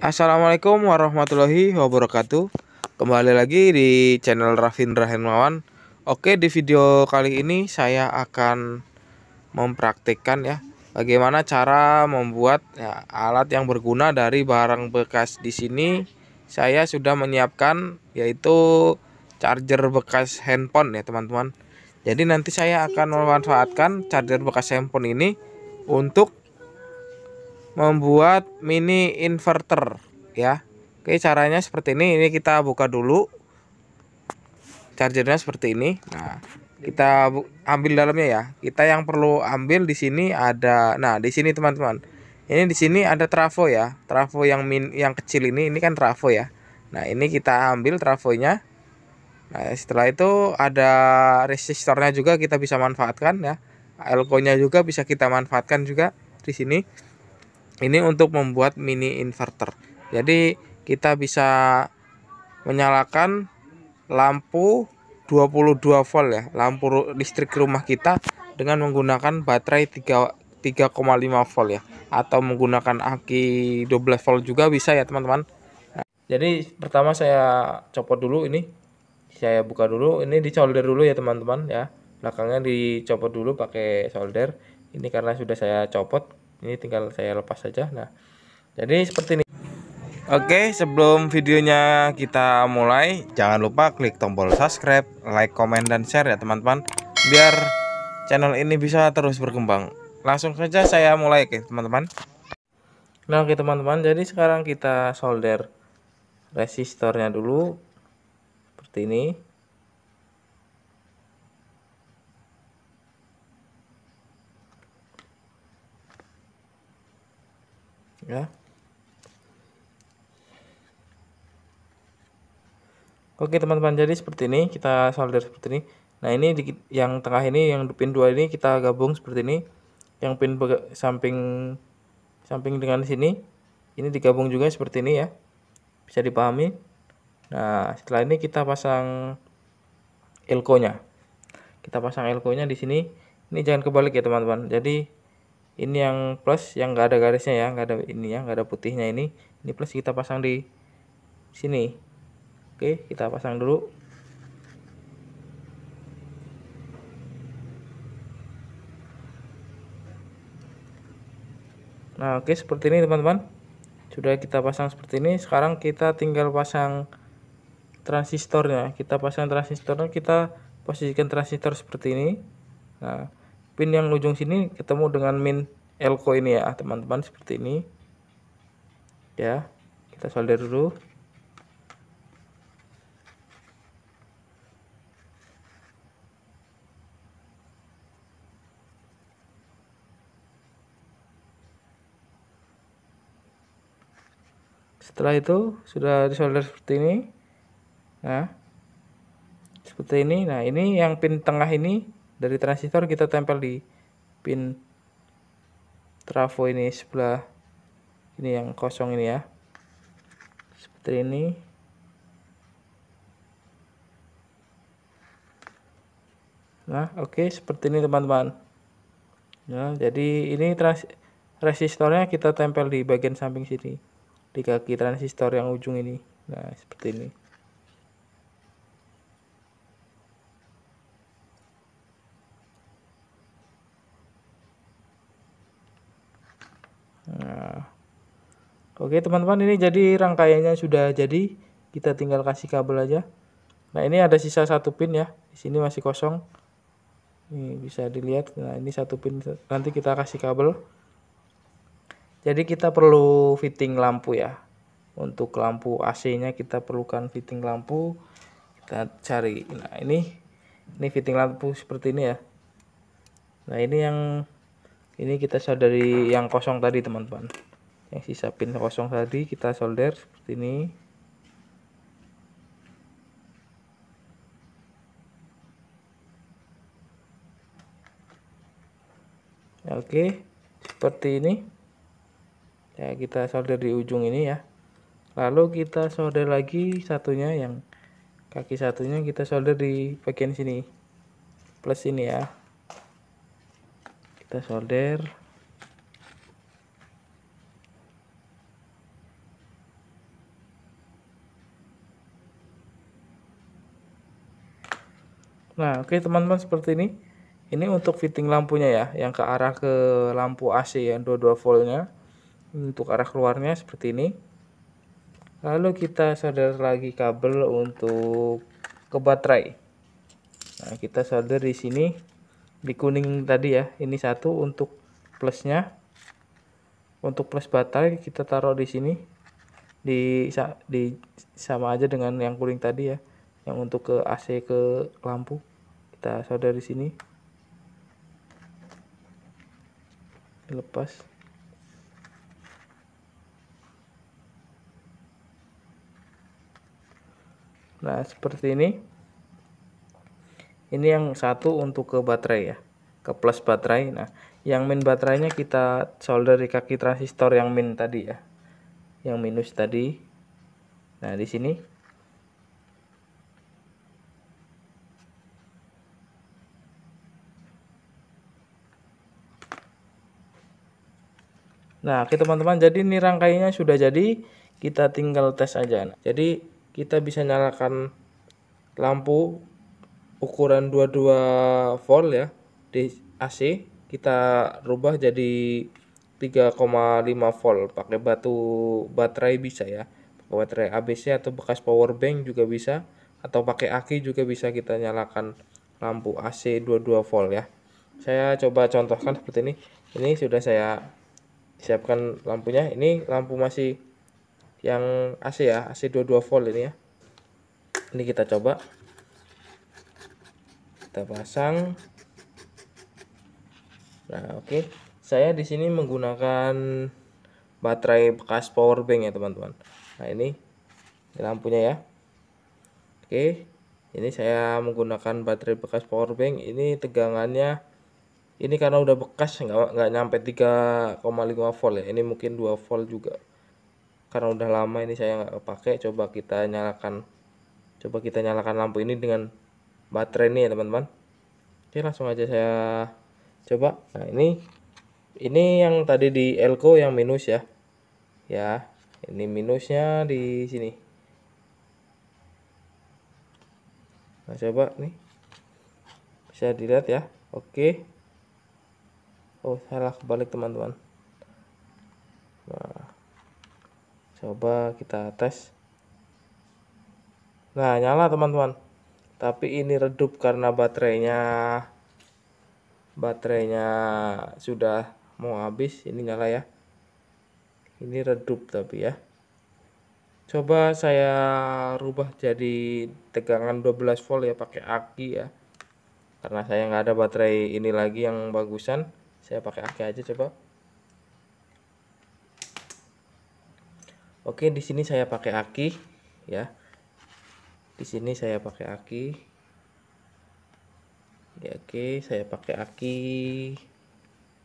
Assalamualaikum warahmatullahi wabarakatuh Kembali lagi di channel Rafindra Hermawan Oke di video kali ini saya akan mempraktikkan ya Bagaimana cara membuat ya, alat yang berguna dari barang bekas di sini Saya sudah menyiapkan yaitu charger bekas handphone ya teman-teman Jadi nanti saya akan memanfaatkan charger bekas handphone ini Untuk membuat mini inverter ya Oke caranya seperti ini ini kita buka dulu chargernya seperti ini nah kita ambil dalamnya ya kita yang perlu ambil di sini ada nah di sini teman-teman ini di sini ada trafo ya trafo yang min yang kecil ini ini kan trafo ya nah ini kita ambil trafonya nah setelah itu ada resistornya juga kita bisa manfaatkan ya elko nya juga bisa kita manfaatkan juga di sini ini untuk membuat mini inverter jadi kita bisa menyalakan lampu 22 volt ya lampu listrik rumah kita dengan menggunakan baterai 3,5 volt ya atau menggunakan aki 12 volt juga bisa ya teman-teman nah, jadi pertama saya copot dulu ini saya buka dulu ini di solder dulu ya teman-teman ya belakangnya dicopot dulu pakai solder ini karena sudah saya copot ini tinggal saya lepas saja nah jadi seperti ini Oke, sebelum videonya kita mulai, jangan lupa klik tombol subscribe, like, comment dan share ya teman-teman, biar channel ini bisa terus berkembang. Langsung saja saya mulai, oke teman-teman. Nah, oke teman-teman, jadi sekarang kita solder resistornya dulu, seperti ini. ya Oke teman-teman jadi seperti ini kita solder seperti ini nah ini di, yang tengah ini yang pin dua ini kita gabung seperti ini yang pin samping samping dengan sini ini digabung juga seperti ini ya bisa dipahami nah setelah ini kita pasang elko nya kita pasang elko nya di sini ini jangan kebalik ya teman-teman jadi ini yang plus yang nggak ada garisnya ya nggak ada ini ya nggak ada putihnya ini ini plus kita pasang di sini oke kita pasang dulu nah oke seperti ini teman-teman sudah kita pasang seperti ini sekarang kita tinggal pasang transistornya kita pasang transistornya kita posisikan transistor seperti ini nah pin yang ujung sini ketemu dengan min elko ini ya teman-teman seperti ini ya kita solder dulu setelah itu sudah disolder seperti ini nah seperti ini nah ini yang pin tengah ini dari transistor kita tempel di pin trafo ini sebelah ini yang kosong ini ya seperti ini nah oke okay, seperti ini teman-teman nah jadi ini trans resistornya kita tempel di bagian samping sini di kaki transistor yang ujung ini nah seperti ini Nah. Oke teman-teman ini jadi rangkaiannya sudah jadi. Kita tinggal kasih kabel aja. Nah ini ada sisa satu pin ya. Di sini masih kosong. Ini bisa dilihat. Nah ini satu pin nanti kita kasih kabel. Jadi kita perlu fitting lampu ya. Untuk lampu AC-nya kita perlukan fitting lampu. Kita cari. Nah ini ini fitting lampu seperti ini ya. Nah ini yang ini kita dari yang kosong tadi teman-teman yang sisa pin kosong tadi kita solder seperti ini ya, oke seperti ini ya kita solder di ujung ini ya lalu kita solder lagi satunya yang kaki satunya kita solder di bagian sini plus ini ya kita solder nah oke okay, teman-teman seperti ini ini untuk fitting lampunya ya yang ke arah ke lampu AC ya, yang 22 voltnya untuk arah keluarnya seperti ini lalu kita solder lagi kabel untuk ke baterai nah kita solder di sini di kuning tadi ya ini satu untuk plusnya untuk plus baterai kita taruh di sini di di sama aja dengan yang kuning tadi ya yang untuk ke AC ke lampu kita solder di sini lepas nah seperti ini ini yang satu untuk ke baterai ya ke plus baterai nah yang min baterainya kita solder di kaki transistor yang min tadi ya yang minus tadi nah di sini Nah, oke teman-teman, jadi ini rangkainya sudah jadi, kita tinggal tes aja. Nah, jadi, kita bisa nyalakan lampu ukuran 22 volt ya di AC kita rubah jadi 3,5 volt pakai batu baterai bisa ya pakai baterai ABC atau bekas power bank juga bisa atau pakai aki juga bisa kita nyalakan lampu AC 22 volt ya saya coba contohkan seperti ini ini sudah saya siapkan lampunya ini lampu masih yang AC ya AC 22 volt ini ya ini kita coba kita pasang nah oke okay. saya di sini menggunakan baterai bekas power bank ya teman-teman nah ini, lampunya ya oke okay. ini saya menggunakan baterai bekas power bank ini tegangannya ini karena udah bekas nggak nggak nyampe 3,5 volt ya ini mungkin 2 volt juga karena udah lama ini saya nggak pakai coba kita nyalakan coba kita nyalakan lampu ini dengan baterai ini ya teman-teman oke langsung aja saya coba nah ini ini yang tadi di elko yang minus ya ya ini minusnya di sini nah coba nih bisa dilihat ya oke oh salah kebalik teman-teman nah coba kita tes nah nyala teman-teman tapi ini redup karena baterainya baterainya sudah mau habis ini nyala ya ini redup tapi ya coba saya rubah jadi tegangan 12 volt ya pakai aki ya karena saya nggak ada baterai ini lagi yang bagusan saya pakai aki aja coba Oke, di sini saya pakai aki ya di sini saya pakai aki ya oke saya pakai aki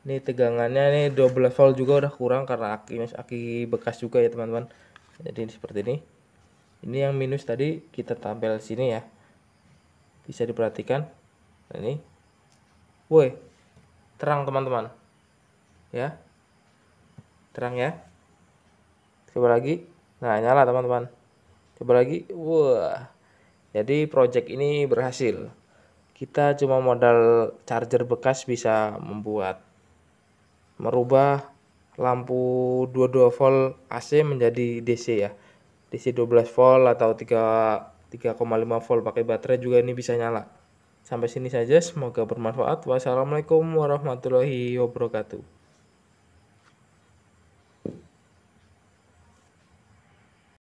ini tegangannya nih 12 volt juga udah kurang karena aki aki bekas juga ya teman-teman jadi seperti ini ini yang minus tadi kita tampil sini ya bisa diperhatikan nah, ini woi terang teman-teman ya terang ya coba lagi nah nyala teman-teman coba lagi wah jadi project ini berhasil. Kita cuma modal charger bekas bisa membuat merubah lampu 22 volt AC menjadi DC ya. DC 12 volt atau 3,5 volt pakai baterai juga ini bisa nyala. Sampai sini saja, semoga bermanfaat. Wassalamualaikum warahmatullahi wabarakatuh.